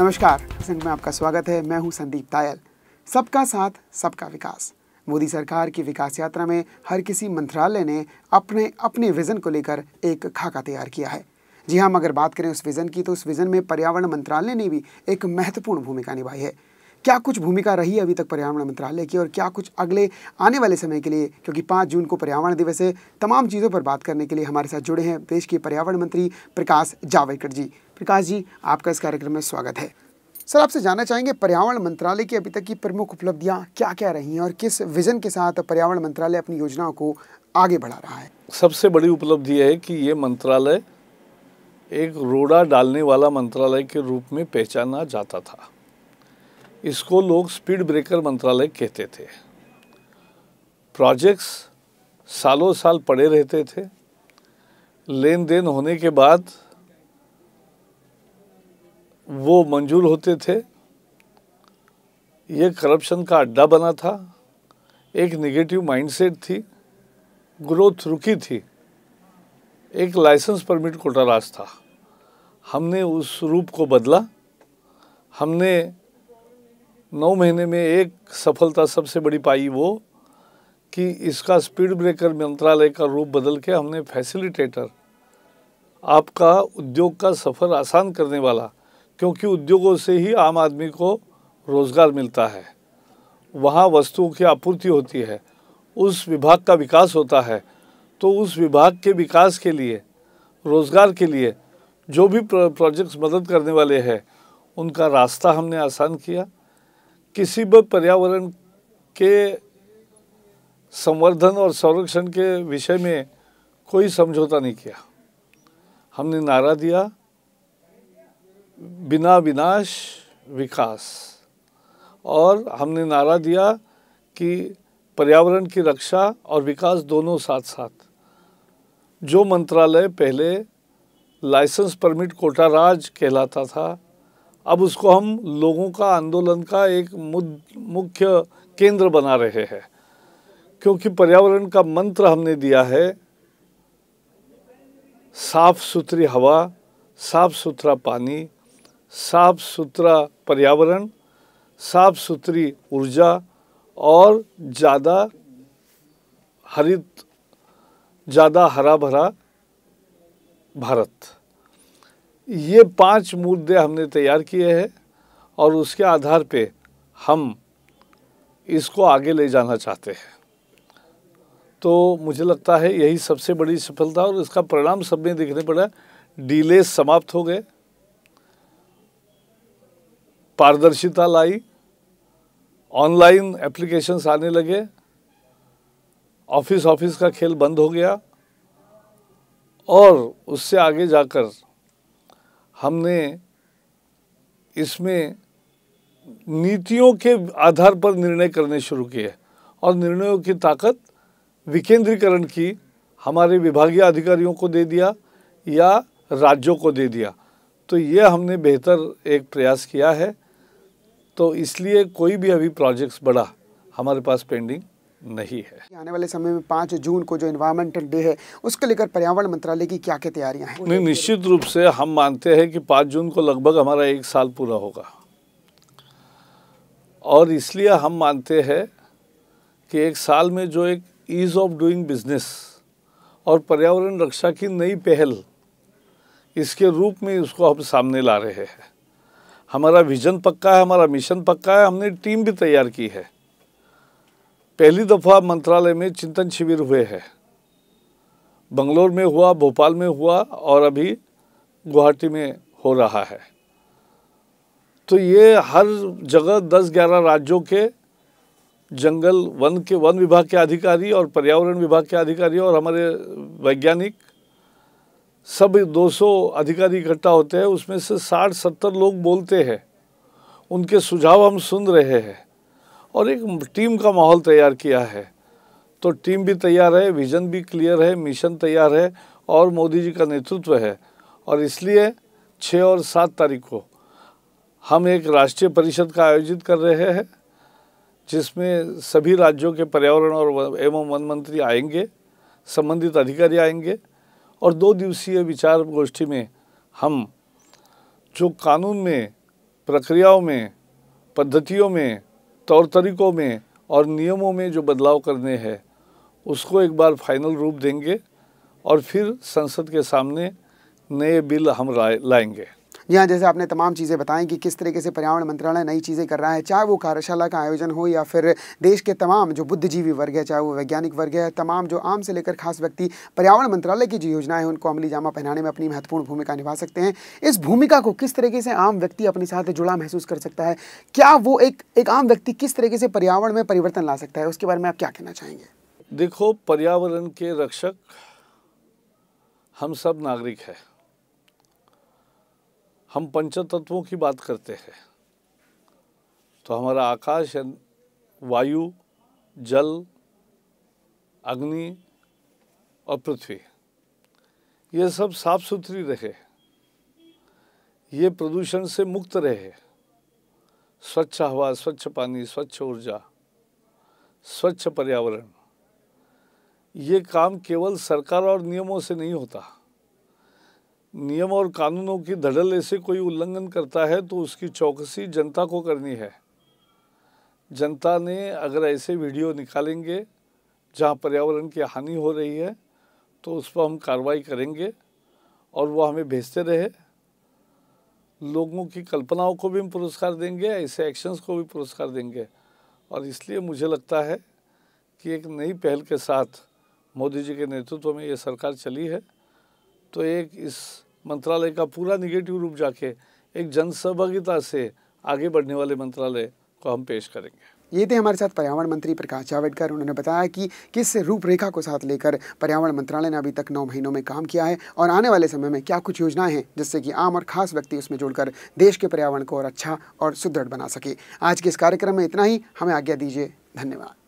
नमस्कार संघ में आपका स्वागत है मैं हूं संदीप तायल सबका साथ सबका विकास मोदी सरकार की विकास यात्रा में हर किसी मंत्रालय ने अपने अपने विजन को लेकर एक खाका तैयार किया है जी हाँ अगर बात करें उस विजन की तो उस विजन में पर्यावरण मंत्रालय ने भी एक महत्वपूर्ण भूमिका निभाई है क्या कुछ भूमिका रही अभी तक पर्यावरण मंत्रालय की और क्या कुछ अगले आने वाले समय के लिए क्योंकि पाँच जून को पर्यावरण दिवस है तमाम चीज़ों पर बात करने के लिए हमारे साथ जुड़े हैं देश के पर्यावरण मंत्री प्रकाश जावड़ेकर जी प्रकाश जी आपका इस कार्यक्रम में स्वागत है सर आपसे जानना चाहेंगे पर्यावरण मंत्रालय की अभी तक की प्रमुख उपलब्धियां क्या क्या रही हैं और किस विजन के साथ पर्यावरण मंत्रालय अपनी योजनाओं को आगे बढ़ा रहा है सबसे बड़ी उपलब्धि है कि ये मंत्रालय एक रोड़ा डालने वाला मंत्रालय के रूप में पहचाना जाता था इसको लोग स्पीड ब्रेकर मंत्रालय कहते थे प्रोजेक्ट्स सालों साल पड़े रहते थे लेन देन होने के बाद वो मंजूर होते थे ये करप्शन का अड्डा बना था एक निगेटिव माइंडसेट थी ग्रोथ रुकी थी एक लाइसेंस परमिट कोटा राज था हमने उस रूप को बदला हमने नौ महीने में एक सफलता सबसे बड़ी पाई वो कि इसका स्पीड ब्रेकर मंत्रालय का रूप बदल के हमने फैसिलिटेटर आपका उद्योग का सफ़र आसान करने वाला क्योंकि उद्योगों से ही आम आदमी को रोज़गार मिलता है वहाँ वस्तुओं की आपूर्ति होती है उस विभाग का विकास होता है तो उस विभाग के विकास के लिए रोज़गार के लिए जो भी प्रोजेक्ट्स मदद करने वाले हैं उनका रास्ता हमने आसान किया किसी भी पर्यावरण के संवर्धन और संरक्षण के विषय में कोई समझौता नहीं किया हमने नारा दिया बिना विनाश विकास और हमने नारा दिया कि पर्यावरण की रक्षा और विकास दोनों साथ साथ जो मंत्रालय पहले लाइसेंस परमिट कोटा राज कहलाता था अब उसको हम लोगों का आंदोलन का एक मुख्य केंद्र बना रहे हैं क्योंकि पर्यावरण का मंत्र हमने दिया है साफ सुथरी हवा साफ सुथरा पानी साफ सुथरा पर्यावरण साफ सुथरी ऊर्जा और ज़्यादा हरित ज़्यादा हरा भरा भारत ये पांच मुद्दे हमने तैयार किए हैं और उसके आधार पे हम इसको आगे ले जाना चाहते हैं तो मुझे लगता है यही सबसे बड़ी सफलता और इसका परिणाम सब में दिखने पड़ा डीले समाप्त हो गए पारदर्शिता लाई ऑनलाइन एप्लीकेशंस आने लगे ऑफिस ऑफिस का खेल बंद हो गया और उससे आगे जाकर हमने इसमें नीतियों के आधार पर निर्णय करने शुरू किए और निर्णयों की ताकत विकेंद्रीकरण की हमारे विभागीय अधिकारियों को दे दिया या राज्यों को दे दिया तो ये हमने बेहतर एक प्रयास किया है तो इसलिए कोई भी अभी प्रोजेक्ट्स बड़ा हमारे पास पेंडिंग नहीं है आने वाले समय में पाँच जून को जो इन्वायरमेंटल डे है उसको लेकर पर्यावरण मंत्रालय की क्या क्या तैयारियां हैं नहीं निश्चित रूप से हम मानते हैं कि पाँच जून को लगभग हमारा एक साल पूरा होगा और इसलिए हम मानते हैं कि एक साल में जो एक ईज़ ऑफ डूइंग बिजनेस और पर्यावरण रक्षा की नई पहल इसके रूप में इसको हम सामने ला रहे हैं हमारा विजन पक्का है हमारा मिशन पक्का है हमने टीम भी तैयार की है पहली दफ़ा मंत्रालय में चिंतन शिविर हुए हैं बंगलोर में हुआ भोपाल में हुआ और अभी गुवाहाटी में हो रहा है तो ये हर जगह 10-11 राज्यों के जंगल वन के वन विभाग के अधिकारी और पर्यावरण विभाग के अधिकारी और हमारे वैज्ञानिक सब 200 अधिकारी इकट्ठा होते हैं उसमें से 60-70 लोग बोलते हैं उनके सुझाव हम सुन रहे हैं और एक टीम का माहौल तैयार किया है तो टीम भी तैयार है विजन भी क्लियर है मिशन तैयार है और मोदी जी का नेतृत्व है और इसलिए छः और सात तारीख को हम एक राष्ट्रीय परिषद का आयोजित कर रहे हैं जिसमें सभी राज्यों के पर्यावरण और एवं वन मंत्री आएंगे संबंधित अधिकारी आएंगे और दो दिवसीय विचार गोष्ठी में हम जो कानून में प्रक्रियाओं में पद्धतियों में तौर तरीक़ों में और नियमों में जो बदलाव करने हैं उसको एक बार फाइनल रूप देंगे और फिर संसद के सामने नए बिल हम लाएंगे यहाँ जैसे आपने तमाम चीज़ें बताएं कि किस तरीके से पर्यावरण मंत्रालय नई चीज़ें कर रहा है चाहे वो कार्यशाला का आयोजन हो या फिर देश के तमाम जो बुद्धिजीवी वर्ग है चाहे वो वैज्ञानिक वर्ग है तमाम जो आम से लेकर खास व्यक्ति पर्यावरण मंत्रालय की जो योजनाएं उनको अमली जामा पहनाने में अपनी महत्वपूर्ण भूमिका निभा सकते हैं इस भूमिका को किस तरीके से आम व्यक्ति अपने साथ जुड़ा महसूस कर सकता है क्या वो एक एक आम व्यक्ति किस तरीके से पर्यावरण में परिवर्तन ला सकता है उसके बारे में आप क्या कहना चाहेंगे देखो पर्यावरण के रक्षक हम सब नागरिक हैं हम पंच तत्वों की बात करते हैं तो हमारा आकाश वायु जल अग्नि और पृथ्वी ये सब साफ सुथरी रहे ये प्रदूषण से मुक्त रहे स्वच्छ हवा स्वच्छ पानी स्वच्छ ऊर्जा स्वच्छ पर्यावरण ये काम केवल सरकार और नियमों से नहीं होता नियम और कानूनों की धड़ल ऐसे कोई उल्लंघन करता है तो उसकी चौकसी जनता को करनी है जनता ने अगर ऐसे वीडियो निकालेंगे जहां पर्यावरण की हानि हो रही है तो उस पर हम कार्रवाई करेंगे और वो हमें भेजते रहे लोगों की कल्पनाओं को भी हम पुरस्कार देंगे ऐसे एक्शंस को भी पुरस्कार देंगे और इसलिए मुझे लगता है कि एक नई पहल के साथ मोदी जी के नेतृत्व में ये सरकार चली है तो एक इस मंत्रालय का पूरा निगेटिव रूप जाके एक जनसहभागिता से आगे बढ़ने वाले मंत्रालय को हम पेश करेंगे ये थे हमारे साथ पर्यावरण मंत्री प्रकाश जावड़ेकर उन्होंने बताया कि किस रूपरेखा को साथ लेकर पर्यावरण मंत्रालय ने अभी तक नौ महीनों में काम किया है और आने वाले समय में क्या कुछ योजनाएं हैं जिससे कि आम और खास व्यक्ति उसमें जुड़कर देश के पर्यावरण को और अच्छा और सुदृढ़ बना सके आज के इस कार्यक्रम में इतना ही हमें आज्ञा दीजिए धन्यवाद